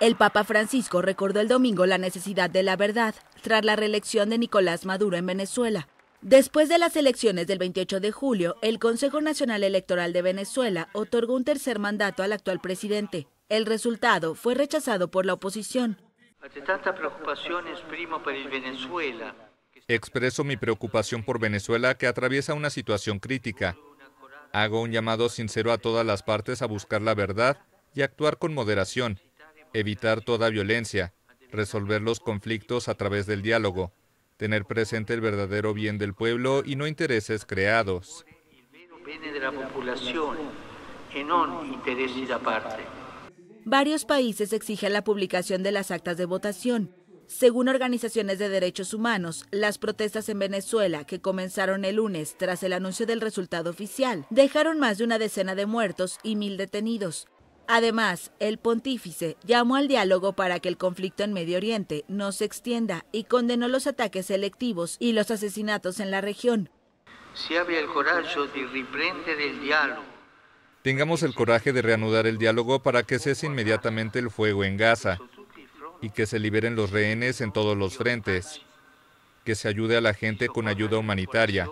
El Papa Francisco recordó el domingo la necesidad de la verdad tras la reelección de Nicolás Maduro en Venezuela. Después de las elecciones del 28 de julio, el Consejo Nacional Electoral de Venezuela otorgó un tercer mandato al actual presidente. El resultado fue rechazado por la oposición. Expreso mi preocupación por Venezuela que atraviesa una situación crítica. Hago un llamado sincero a todas las partes a buscar la verdad y actuar con moderación evitar toda violencia, resolver los conflictos a través del diálogo, tener presente el verdadero bien del pueblo y no intereses creados. Varios países exigen la publicación de las actas de votación. Según organizaciones de derechos humanos, las protestas en Venezuela, que comenzaron el lunes tras el anuncio del resultado oficial, dejaron más de una decena de muertos y mil detenidos. Además, el pontífice llamó al diálogo para que el conflicto en Medio Oriente no se extienda y condenó los ataques selectivos y los asesinatos en la región. Tengamos el coraje de reanudar el diálogo para que cese inmediatamente el fuego en Gaza y que se liberen los rehenes en todos los frentes, que se ayude a la gente con ayuda humanitaria,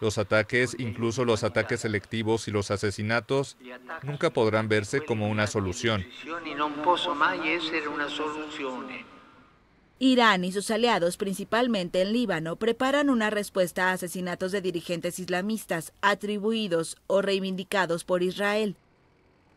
los ataques, incluso los ataques selectivos y los asesinatos, nunca podrán verse como una solución. Irán y sus aliados, principalmente en Líbano, preparan una respuesta a asesinatos de dirigentes islamistas atribuidos o reivindicados por Israel.